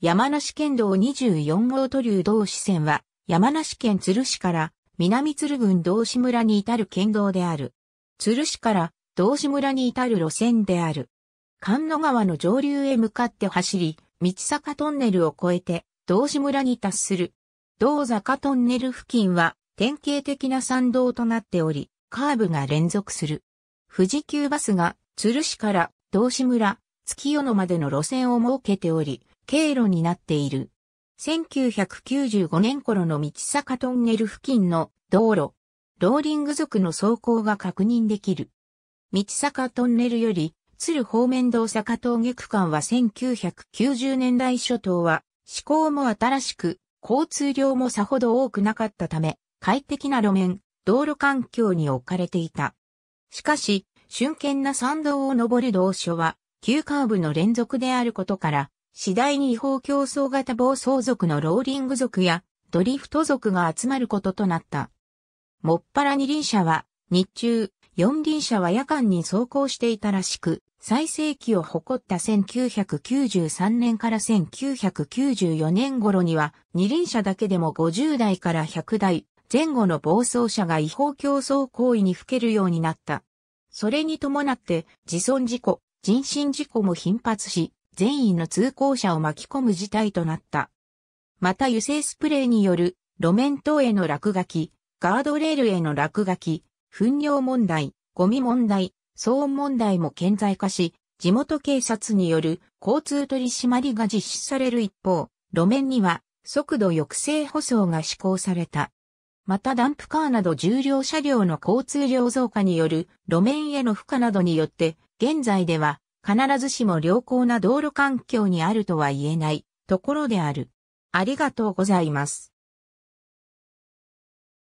山梨県道24号都流道支線は、山梨県鶴市から南鶴郡道志村に至る県道である。鶴市から道志村に至る路線である。関野川の上流へ向かって走り、道坂トンネルを越えて道志村に達する。道坂トンネル付近は典型的な山道となっており、カーブが連続する。富士急バスが鶴市から道志村、月夜野までの路線を設けており、経路になっている。1995年頃の道坂トンネル付近の道路、ローリング族の走行が確認できる。道坂トンネルより、鶴方面道坂峠区間は1990年代初頭は、思考も新しく、交通量もさほど多くなかったため、快適な路面、道路環境に置かれていた。しかし、瞬間な山道を登る道所は、急カーブの連続であることから、次第に違法競争型暴走族のローリング族やドリフト族が集まることとなった。もっぱら二輪車は日中、四輪車は夜間に走行していたらしく、最盛期を誇った1993年から1994年頃には、二輪車だけでも50台から100台前後の暴走車が違法競争行為にふけるようになった。それに伴って、自損事故、人身事故も頻発し、全員の通行者を巻き込む事態となった。また油性スプレーによる路面等への落書き、ガードレールへの落書き、糞尿問題、ゴミ問題、騒音問題も顕在化し、地元警察による交通取り締まりが実施される一方、路面には速度抑制舗装が施行された。またダンプカーなど重量車両の交通量増加による路面への負荷などによって、現在では必ずしも良好な道路環境にあるとは言えないところである。ありがとうございます。